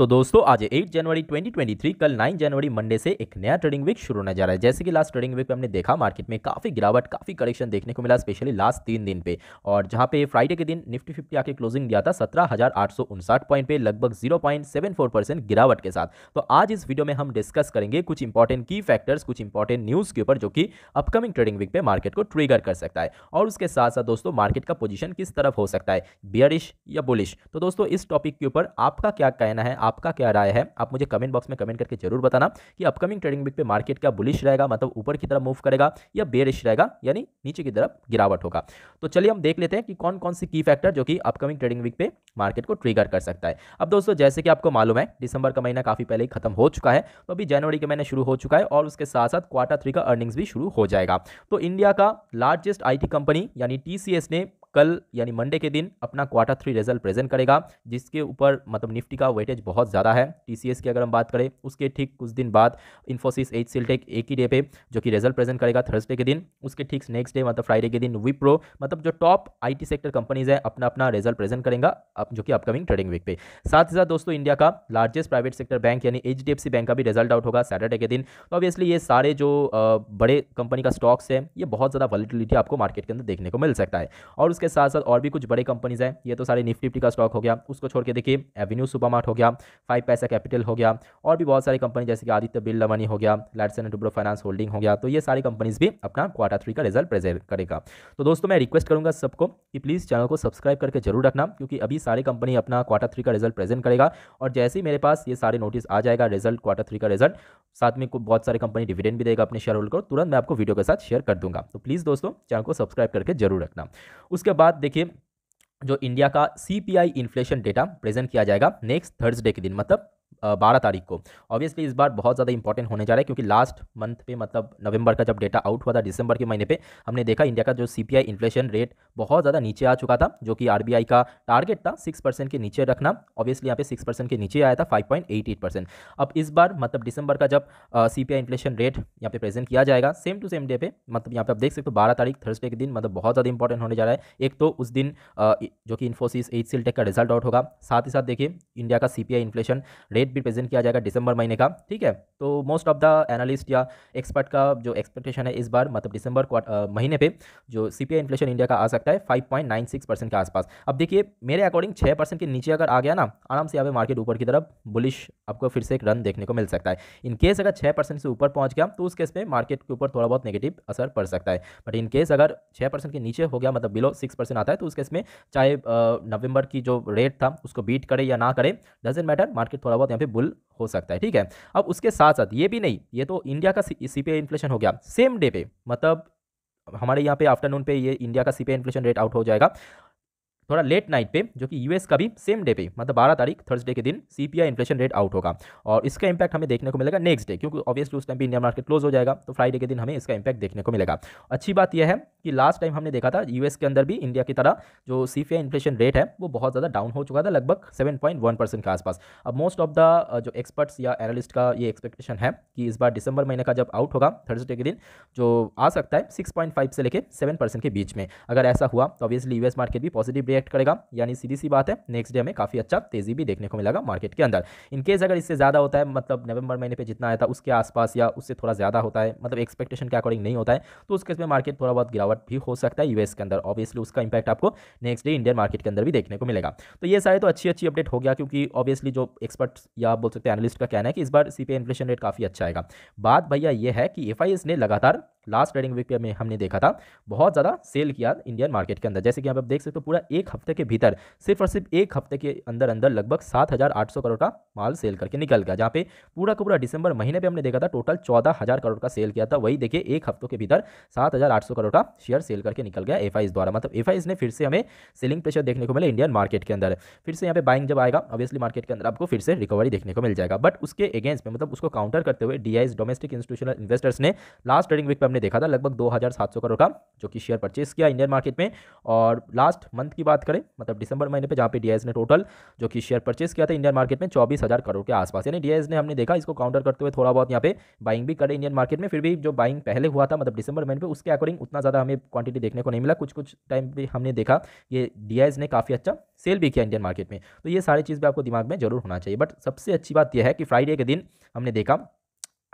तो दोस्तों आज 8 जनवरी 2023 कल 9 जनवरी मंडे से एक नया ट्रेडिंग वीक शुरू होने जा रहा है जैसे कि लास्ट ट्रेडिंग वीक में हमने देखा मार्केट में काफ़ी गिरावट काफ़ी करेक्शन देखने को मिला स्पेशली लास्ट तीन दिन पे और जहां पे फ्राइडे के दिन निफ्टी फिफ्टी आके क्लोजिंग दिया था सत्रह पॉइंट पे लगभग जीरो गिरावट के साथ तो आज इस वीडियो में हम डिस्कस करेंगे कुछ इंपॉर्टेंट की फैक्टर्स कुछ इंपॉर्टेंट न्यूज़ के ऊपर जो कि अपकमिंग ट्रेडिंग वीक पे मार्केट को ट्रिगर कर सकता है और उसके साथ साथ दोस्तों मार्केट का पोजिशन किस तरफ हो सकता है बियरिश या बुलिश तो दोस्तों इस टॉपिक के ऊपर आपका क्या कहना है आपका क्या राय है आप मुझे कमेंट बॉक्स में कमेंट करके जरूर बताना कि अपकमिंग ट्रेडिंग वीक पे मार्केट क्या बुलिश रहेगा मतलब ऊपर की तरफ मूव करेगा या बेरिश रहेगा यानी नीचे की तरफ गिरावट होगा तो चलिए हम देख लेते हैं कि कौन कौन सी की फैक्टर जो कि अपकमिंग ट्रेडिंग वीक पे मार्केट को ट्रिगर कर सकता है अब दोस्तों जैसे कि आपको मालूम है दिसंबर का महीना काफ़ी पहले ही खत्म हो चुका है तो अभी जनवरी का महीना शुरू हो चुका है और उसके साथ साथ क्वार्टर थ्री का अर्निंग्स भी शुरू हो जाएगा तो इंडिया का लार्जेस्ट आई कंपनी यानी टी ने कल यानी मंडे के दिन अपना क्वार्टर थ्री रिजल्ट प्रेजेंट करेगा जिसके ऊपर मतलब निफ्टी का वेटेज बहुत ज़्यादा है टीसीएस की अगर हम बात करें उसके ठीक कुछ दिन बाद इन्फोसिस एच सिलटेक एक ही डे पे जो कि रिजल्ट प्रेजेंट करेगा थर्सडे के दिन उसके ठीक नेक्स्ट डे मतलब फ्राइडे के दिन विप्रो मतलब जो टॉप आई सेक्टर कंपनीज है अपना अपना रिजल्ट प्रेजेंट करेंगे जो कि अपकमिंग ट्रेडिंग वीक पे साथ ही साथ दोस्तों इंडिया का लार्जेस्ट प्राइवेट सेक्टर बैंक यानी एच बैंक का भी रिजल्ट आउट होगा सैटरडे के दिन तो ऑब्वियसली ये सारे जो बड़े कंपनी का स्टॉक्स है ये बहुत ज़्यादा वॉलिटिलिटी आपको मार्केट के अंदर देखने को मिल सकता है और के साथ साथ और भी कुछ बड़े कंपनीज हैं ये तो सारे निफ्टी निफ्टी का स्टॉक हो गया उसको छोड़ के देखिए एवेन्यू सुपरमार्ट हो गया फाइव पैसा कैपिटल हो गया और भी बहुत सारी कंपनी जैसे कि आदित्य बिल मनी हो गया लाइटसन एंड डुब्रो फाइनेंस होल्डिंग हो गया तो ये सारी कंपनीज भी अपना क्वार्टर थ्री का रिजल्ट प्रेजेंट करेगा तो दोस्तों मैं रिक्वेस्ट करूँगा सबको कि प्लीज़ चैनल को सब्सक्राइब करके जरूर रखना क्योंकि अभी सारी कंपनी अपना क्वार्टर थ्री का रिजल्ट प्रेजेंट करेगा और जैसे ही मेरे पास ये सारे नोटिस आ जाएगा रिजल्ट क्वार्टर थ्री का रिजल्ट साथ में बहुत सारी कंपनी डिविडेंड भी देगा अपने शेयर होल्डर को तुरंत मैं आपको वीडियो के साथ शेयर कर दूंगा तो प्लीज़ दोस्तों चैनल को सब्सक्राइब करके जरूर रखना उसके उसके बाद देखिए जो इंडिया का सी इन्फ्लेशन डेटा प्रेजेंट किया जाएगा नेक्स्ट थर्सडे के दिन मतलब बारह तारीख को ऑब्वियसली इस बार बहुत ज़्यादा इंपॉर्टेंट होने जा रहा है क्योंकि लास्ट मंथ पे मतलब नवंबर का जब डेटा आउट हुआ था दिसंबर के महीने पे हमने देखा इंडिया का जो सी इन्फ्लेशन रेट बहुत ज़्यादा नीचे आ चुका था जो कि आर का टारगेट था सिक्स के नीचे रखना ऑब्वियसली यहाँ पे सिक्स के नीचे आया था फाइव अब इस बार मतलब दिसंबर का जब सी इन्फ्लेशन रेट यहाँ पे प्रेजेंट किया जाएगा सेम टू सेम डे पे मतलब यहाँ पे आप देख सकते हो बारह तारीख थर्सडे के दिन मतलब बहुत ज़्यादा इंपॉर्टेंट होने जा रहा है एक तो उस दिन जो कि इन्फोसिस एच टेक का रिजल्ट आउट होगा साथ ही साथ देखिए इंडिया का C P inflation rate date भी प्रेजेंट किया जाएगा दिसंबर महीने का ठीक है तो मोस्ट ऑफ द एनालिस्ट या एक्सपर्ट का जो एक्सपेक्टेशन है इस बार मतलब दिसंबर महीने पे जो सी इन्फ्लेशन इंडिया का आ सकता है 5.96 परसेंट के आसपास अब देखिए मेरे अकॉर्डिंग 6 परसेंट के नीचे अगर आ गया ना आराम से यहाँ पे मार्केट ऊपर की तरफ बुलिश आपको फिर से एक रन देखने को मिल सकता है इनकेस अगर छः से ऊपर पहुँच गया तो उस केस में मार्केट के ऊपर थोड़ा बहुत नेगेटिव असर पड़ सकता है बट इनकेस अगर छः के नीचे हो गया मतलब बिलो सिक्स आता है तो उस केस में चाहे नवंबर की जो रेट था उसको बीट करे या ना करे डजेंट मैटर मार्केट थोड़ा बहुत पे बुल हो सकता है ठीक है अब उसके साथ साथ ये भी नहीं ये तो इंडिया का सी पी इन्फ्लेशन हो गया सेम डे पे मतलब हमारे यहाँ पे आफ्टरनून पे ये इंडिया का C P inflation rate out हो जाएगा थोड़ा लेट नाइट पे जो कि यूएस का भी सेम डे पे मतलब बारह तारीख थर्सडे के दिन सीपीआई इन्फ्लेशन रेट आउट होगा और इसका इंपैक्ट हमें देखने को मिलेगा नेक्स्ट डे क्योंकि ऑब्वियसली उस टाइम भी इंडिया मार्केट क्लोज हो जाएगा तो फ्राइडे के दिन हमें इसका इंपैक्ट देखने को मिलेगा अच्छी बात यह है कि लास्ट टाइम हमने देखा था यूएस के अंदर भी इंडिया की तरह जो सी इन्फ्लेशन रेट है वो बहुत ज़्यादा डाउन हो चुका था लगभग सेवन के आसपास अब मोस्ट ऑफ द जो एक्सपर्ट्स या एनालिस्ट का ये एक्सपेक्टेशन है कि इस बार दिसंबर महीने का जब आउट होगा थर्सडे के दिन जो आ सकता है सिक्स से लेकर सेवन के बीच में अगर ऐसा हुआ तो ऑब्वियसली यूएस मार्केट भी पॉजिटिव रिएक्ट करेगा यानी सीधी सी बात है नेक्स्ट डे हमें काफ़ी अच्छा तेज़ी भी देखने को मिलेगा मार्केट के अंदर इनकेस अगर इससे ज़्यादा होता है मतलब नवंबर महीने पर जितना आया था उसके आसपास या उससे थोड़ा ज़्यादा होता है मतलब एक्सपेक्टेशन के अकॉर्डिंग नहीं होता है तो उसके इसमें मार्केट थोड़ा बहुत गिरावट भी हो सकता है यूएस के अंदर ऑब्वियसली उसका इंपैक्ट आपको नेक्स्ट डे इंडियन मार्केट के अंदर भी देखने को मिलेगा तो ये सारे तो अच्छी अच्छी अपडेट हो गया क्योंकि ऑब्वियसली जो एक्सपर्ट्स या बोल सकते हैं एनालिस्ट का कहना है कि इस बार सीपी इन्फ्लेशन रेट काफ़ी अच्छा आएगा बात भैया ये है कि एफ ने लगातार लास्ट ट्रेडिंग वीक में हमने देखा था बहुत ज़्यादा सेल किया इंडियन मार्केट के अंदर जैसे कि आप देख सकते हो पूरा एक हफ्ते के भीतर सिर्फ और सिर्फ एक हफ्ते के अंदर अंदर लगभग सात हज़ार आठ सौ करोड़ का माल सेल करके निकल गया जहां पे पूरा का पूरा दिसंबर महीने पे हमने देखा था टोटल चौदह हज़ार करोड़ का सेल किया था वही देखिए एक हफ्तों के भीतर सात हज़ार आठ सौ करोड़ का शेयर सेल करके निकल गया एफ द्वारा मतलब एफ ने फिर से हमें सेलिंग प्रेशर देखने को मिला इंडियन मार्केट के अंदर फिर से यहाँ पे बाइंग जब आएगा ऑब्वियसली मार्केट के अंदर आपको फिर से रिकवरी देखने को मिल जाएगा बट उसके अगेंस्ट में मतलब उसको काउंटर करते हुए डी डोमेस्टिक इंस्टीट्यूशनल इन्वेस्टर्स ने लास्ट ट्रेडिंग वीक पर हमने देखा था लगभग दो करोड़ का जो कि शेयर परचेस किया इंडियन मार्केट में और लास्ट मंथ की बात बात करें मतलब डिसंबर महीने पे जहाँ पे डीआईएस ने टोटल जो कि शेयर परचेस किया था इंडियन मार्केट में चौबीस हज़ार करोड़ के आसपास यानी डीआईएस ने हमने देखा इसको काउंटर करते हुए थोड़ा बहुत यहाँ पे बाइंग भी करे इंडियन मार्केट में फिर भी जो बाइंग पहले हुआ था मतलब दिसंबर महीने पर उसके अकॉर्डिंग उतना ज़्यादा हमें क्वांटिटी देखने को नहीं मिला कुछ कुछ टाइम भी हमने देखा ये डी ने काफ़ी अच्छा सेल भी किया इंडियन मार्केट में तो ये सारी चीज़ भी आपको दिमाग में जरूर होना चाहिए बट सबसे अच्छी बात यह है कि फ्राइडे के दिन हमने देखा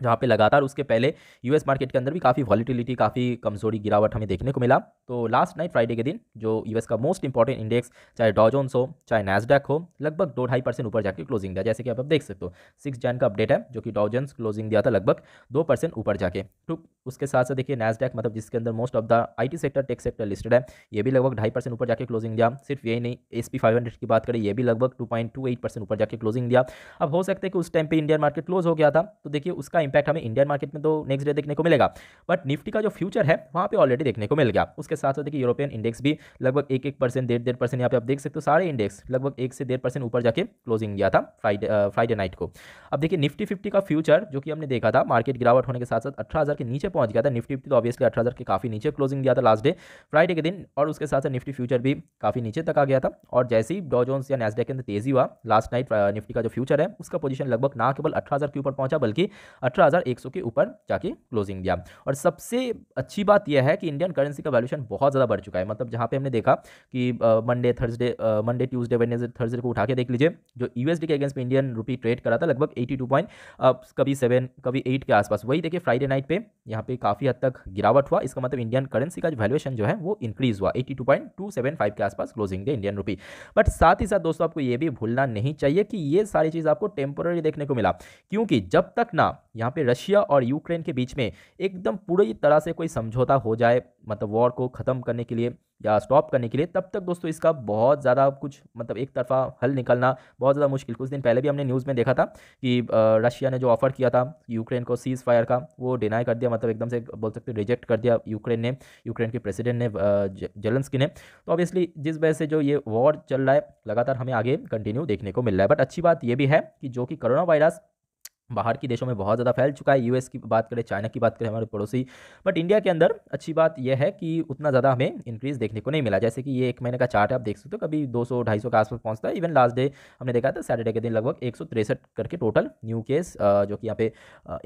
जहाँ पे लगातार उसके पहले यूएस मार्केट के अंदर भी काफ़ी वॉलीटिलिटी काफ़ी कमजोरी गिरावट हमें देखने को मिला तो लास्ट नाइट फ्राइडे के दिन जो यूएस का मोस्ट इंपॉर्टेंट इंडेक्स चाहे डॉजोन्स हो चाहे नैसडैक हो लगभग दो ढाई परसेंट ऊपर जाके क्लोजिंग दिया जैसे कि आप, देख सकते हो सिक्स जैन का अपडेट है जो कि डॉजोन्स क्लोजिंग दिया था लगभग दो परसेंट ऊपर जाके तो उसके साथ साथ देखिए नैसडैक मतलब जिसके अंदर most of the I sector tech sector listed है ये भी लगभग ढाई परसेंट ऊपर जाकर क्लोजिंग दिया सिर्फ यही नहीं एस पी की बात करें ये भी लगभग टू ऊपर जाकर क्लोजिंग दिया अब हो सकता है कि उस टाइम पर इंडियन मार्केट क्लोज हो गया था तो देखिए उसका इंपैक्ट हमें इंडियन मार्केट में तो नेक्स्ट डे देखने को मिलेगा बट निफ्टी का जो फ्यूचर है वहाँ पे ऑलरेडी देखने को मिल गया उसके साथ साथ देखिए यूरोपियन इंडेक्स भी लगभग एक एक परसेंट डेढ़ डेढ़ परसेंट यहाँ पे आप देख सकते हो सारे इंडेक्स लगभग एक से डेढ़ परसेंट ऊपर जाके क्लोजिंग गया था फ्राइडे फ्राइडे नाइट को अब देखिए निफ्टी फिफ्टी का फ्यूचर जो कि हमने देखा था मार्केट गिरावट होने के साथ साथ अठारह के नीचे पहुंच गया था निफ्टी फिफ्टी तो ऑब्वियसली अठारह के काफ़ी नीचे क्लोजिंग गया था लास्ट डे फ्राइडे के दिन और उसके साथ साथ निफ्टी फ्यूचर भी काफ़ी नीचे तक आ गया था और जैसे ही डॉ जोन्स या नेस्डे के अंदर तेजी हुआ लास्ट नाइट निफ्टी का जो फ्यूचर है उसका पोजीशन लगभग ना केवल अठारह के ऊपर पहुंचा बल्कि अठारह के ऊपर जाके क्लोजिंग दिया और सबसे अच्छी बात यह है कि इंडियन करेंसी का वैल्यूशन बहुत ज़्यादा बढ़ चुका है मतलब जहाँ पे हमने देखा कि Monday Thursday Monday Tuesday Wednesday Thursday को उठा के देख लीजिए जो यूएसडी के अगेंस्ट में इंडियन रुपी ट्रेड करा था लगभग एटी टू पॉइंट कभी सेवन कभी एट के आसपास वही देखिए फ्राइडे नाइट पे यहाँ पे काफ़ी हद तक गिरावट हुआ इसका मतलब इंडियन करेंसी का वैल्यूशन जो है वो इंक्रीज़ हुआ eighty two point two seven five के आसपास closing day Indian rupee but साथ ही साथ दोस्तों आपको ये भी भूलना नहीं चाहिए कि ये सारी चीज़ आपको टेम्पोररी देखने को मिला क्योंकि जब तक ना यहाँ यहाँ पे रशिया और यूक्रेन के बीच में एकदम पूरी तरह से कोई समझौता हो जाए मतलब वॉर को ख़त्म करने के लिए या स्टॉप करने के लिए तब तक दोस्तों इसका बहुत ज़्यादा कुछ मतलब एक तरफा हल निकलना बहुत ज़्यादा मुश्किल कुछ दिन पहले भी हमने न्यूज़ में देखा था कि रशिया ने जो ऑफ़र किया था यूक्रेन को सीज़ फायर का वो डिनाई कर दिया मतलब एकदम से बोल सकते रिजेक्ट कर दिया यूक्रेन ने यूक्रेन के प्रेसिडेंट ने जेलेंस्की ने तो ऑब्वियसली जिस वजह से जो ये वॉर चल रहा है लगातार हमें आगे कंटिन्यू देखने को मिल रहा है बट अच्छी बात यह भी है कि जो कि कोरोना वायरस बाहर के देशों में बहुत ज़्यादा फैल चुका है यूएस की बात करें चाइना की बात करें हमारे पड़ोसी बट इंडिया के अंदर अच्छी बात यह है कि उतना ज़्यादा हमें इंक्रीज़ देखने को नहीं मिला जैसे कि ये एक महीने का चार्ट है आप देख सकते हो कभी 200 250 के आसपास पहुंचता है इवन लास्ट डे हमने देखा था सैटरडे के दिन लगभग एक करके टोटल न्यू केस जो कि यहाँ पे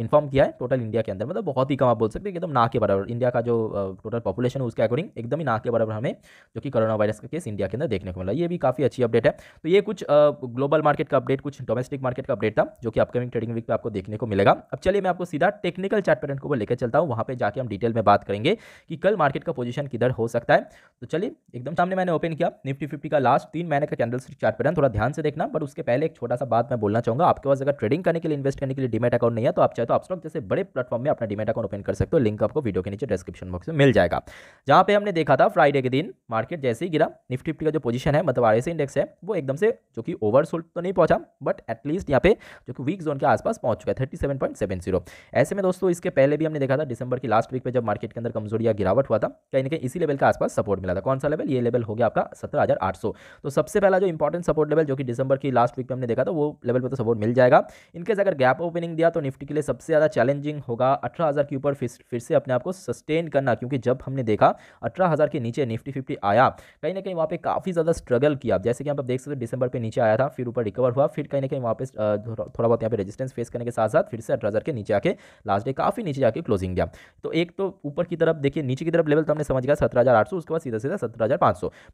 इन्फॉर्म किया है टोटल इंडिया के अंदर मतलब बहुत ही कम आप बोल सकते हैं एकदम ना के बराबर इंडिया का जो टोटल पॉपुलेशन है उसके अकॉर्डिंग एकदम ही ना के बराबर हमें जो कि कोरोना वायरस का केस इंडिया के अंदर देखने को मिला ये भी काफ़ी अच्छी अपडेट है तो ये कुछ ग्लोबल मार्केट का अपडेट कुछ डोमेस्टिक मार्केट का अपडेट था जो कि अपकमिंग ट्रेडिंग वीक पे आपको देखने को मिलेगा अब चलिए मैं आपको सीधा टेक्निकल चार्ट पैटर्न को लेकर चलता हूँ वहाँ पे जाके हम डिटेल में बात करेंगे कि कल मार्केट का पोजीशन किधर हो सकता है तो चलिए एकदम सामने मैंने ओपन किया निफ्टी फिफ्टी का लास्ट तीन महीने का कैंडल चार्ट पैटर्न थोड़ा ध्यान से देखना बट उसके पहले एक छोटा सा बात मैं बोलना चाहूँगा आपके पास अगर ट्रेडिंग करने के लिए इन्वेस्ट करने के लिए डिमेट अकाउंट नहीं है तो आप चाहे तो आप स्टॉक जैसे बड़े प्लेटफॉर्म में अपना डिमेट अकाउंट ओपन कर सकते हो लिंक आपको वीडियो के नीचे डिस्क्रिप्शन बॉक्स में मिल जाएगा जहाँ पे हमने देखा था फ्राइडे के दिन मार्केट जैसे ही गिरा निफ्टी फिफ्टी का जो पोजीशन है मतलब आर इंडेक्स है वो एकदम से जो कि ओवरसोल्ड तो नहीं पहुंचा बट एटलीस्ट यहाँ पे जो कि वीक जोन के आसपास पहुंच चुका है thirty seven point seven zero ऐसे में दोस्तों इसके पहले भी हमने देखा था दिसंबर की लास्ट वीक पे जब मार्केट के अंदर कमजोरी या गिरावट हुआ था कहीं ना कहीं इसी लेवल के आसपास सपोर्ट मिला था कौन सा लेवल ये लेवल हो गया आपका सत्रह हज़ार आठ सौ तो सबसे पहला जो इंपॉर्टेंट सपोर्ट लेवल जो कि दिसंबर की लास्ट वीक पर हमने देखा था वो लेवल पर तो सपोर्ट मिल जाएगा इनकेस अगर गैप ओपनिंग दिया तो निफ्टी के लिए सबसे ज़्यादा चैलेंजिंग होगा अठारह हज़ार के ऊपर फिर से अपने आपको सस्टेन करना क्योंकि जब हमने देखा अठारह हज़ार के नीचे निफ्टी फिफ्टी आया कहीं ना कहीं वहाँ पर काफ़ी ज़्यादा स्ट्रगल किया जैसे कि आप देख सकते हो दिसंबर पर नीचे आया था फिर ऊपर रिकवर हुआ फिर कहीं ना कहीं वापस थोड़ा बहुत यहाँ पे रेजिस्टेंस फेस रिट्रेस करने के साथ साथ फिर से अठारह के नीचे आके लास्ट डे काफ़ी नीचे जाके क्लोजिंग गया तो एक तो ऊपर की तरफ देखिए नीचे की तरफ लेवल तो हमने समझ गया सत्रह उसके बाद सीधा सीधा सत्रह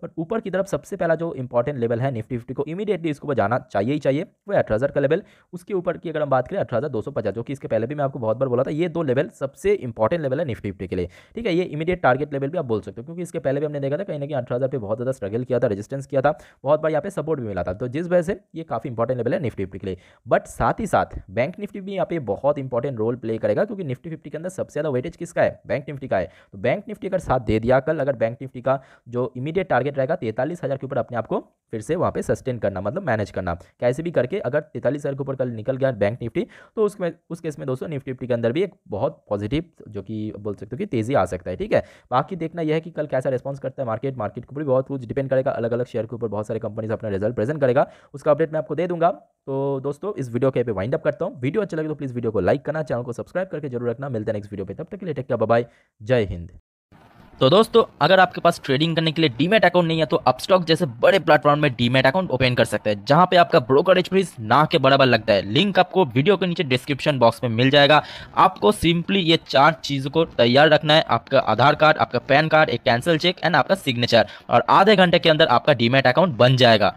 बट ऊपर की तरफ सबसे पहला जो इंपॉर्टेंट लेवल है निफ्टी फिफ्टी को इमीडिएटली इसको बजाना चाहिए ही चाहिए वो अठारह का लेवल उसके ऊपर की अगर हम बात करें अठारह जो कि इसके पहले भी मैं आपको बहुत बार बोला था ये दो लेवल सबसे इंपॉर्टेंट लेवल है निफ्टी फिफ्टी के लिए ठीक है ये इमीडिएट टारगेट लेवल भी आप बोल सकते हो क्योंकि इसके पहले भी हमने देखा था कहीं ना कहीं अठारह पे बहुत ज़्यादा स्ट्रगल किया था रेजिस्टेंस किया था बहुत बार यहाँ पे सपोर्ट भी मिला था तो जिस वजह से ये काफ़ी इंपॉर्टेंट लेवल है निफ्टी फिफ्टी के लिए बट साथ ही साथ बैंक बैंक निफ्टी भी यहाँ पे बहुत इंपॉर्टेंट रोल प्ले करेगा क्योंकि निफ्टी फिफ्टी के अंदर सबसे ज़्यादा वेटेज किसका है बैंक निफ्टी का है तो बैंक निफ्टी अगर साथ दे दिया कल अगर बैंक निफ्टी का जो इमीडिएट टारगेट रहेगा तैतालीस हज़ार के ऊपर अपने आपको फिर से वहाँ पे सस्टेन करना मतलब मैनेज करना कैसे भी करके अगर तैतालीस हज़ार के ऊपर कल निकल गया बैंक निफ्टी तो उसमें उस केस में दोस्तों निफ्टी निफ्टी के अंदर भी एक बहुत पॉजिटिव जो कि बोल सकते हो कि तेज़ी आ सकता है ठीक है बाकी देखना यह है कि कल कैसा रिस्पॉन्स करता है मार्केट मार्केट के ऊपर भी बहुत कुछ डिपेंड करेगा अलग अलग शेयर के ऊपर बहुत सारे कंपनीज अपना रिजल्ट प्रेजेंट करेगा उसका अपडेट मैं आपको दे दूंगा तो दोस्तों इस वीडियो के पे वाइंड अप करता हूँ वीडियो अच्छा लगे तो प्लीज़ वीडियो को लाइक करना चैनल को सब्सक्राइब करके जरूर रखना मिलते हैं नेक्स्ट वीडियो पे तब तक के लिए टेक क्या बाय जय हिंद तो दोस्तों अगर आपके पास ट्रेडिंग करने के लिए डीमेट अकाउंट नहीं है तो अपस्टॉक जैसे बड़े प्लेटफॉर्म में डीमेट अकाउंट ओपन कर सकते हैं जहां पे आपका ब्रोकरेज फीस ना के बराबर लगता है लिंक आपको वीडियो के नीचे डिस्क्रिप्शन बॉक्स में मिल जाएगा आपको सिंपली ये चार चीज़ों को तैयार रखना है आपका आधार कार्ड आपका पैन कार्ड एक कैंसिल चेक एंड आपका सिग्नेचर और आधे घंटे के अंदर आपका डीमेट अकाउंट बन जाएगा